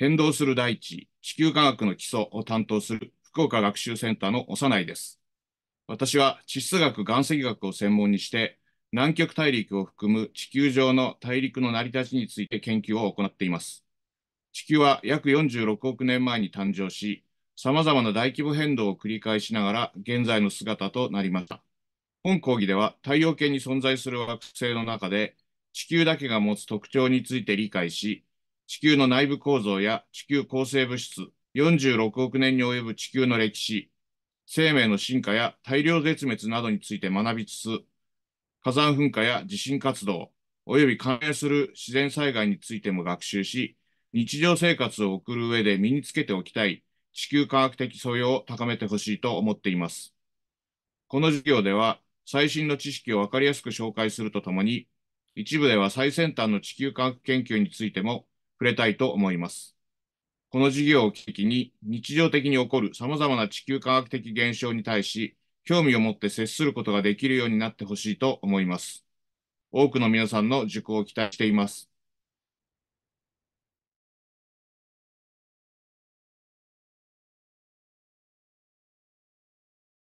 変動する大地、地球科学の基礎を担当する福岡学習センターの長内です。私は地質学、岩石学を専門にして、南極大陸を含む地球上の大陸の成り立ちについて研究を行っています。地球は約46億年前に誕生し、様々な大規模変動を繰り返しながら現在の姿となりました。本講義では太陽系に存在する惑星の中で地球だけが持つ特徴について理解し、地球の内部構造や地球構成物質、46億年に及ぶ地球の歴史、生命の進化や大量絶滅などについて学びつつ、火山噴火や地震活動、及び関連する自然災害についても学習し、日常生活を送る上で身につけておきたい地球科学的素養を高めてほしいと思っています。この授業では最新の知識をわかりやすく紹介するとともに、一部では最先端の地球科学研究についても触れたいと思います。この授業を機機に、日常的に起こる様々な地球科学的現象に対し、興味を持って接することができるようになってほしいと思います。多くの皆さんの受講を期待しています。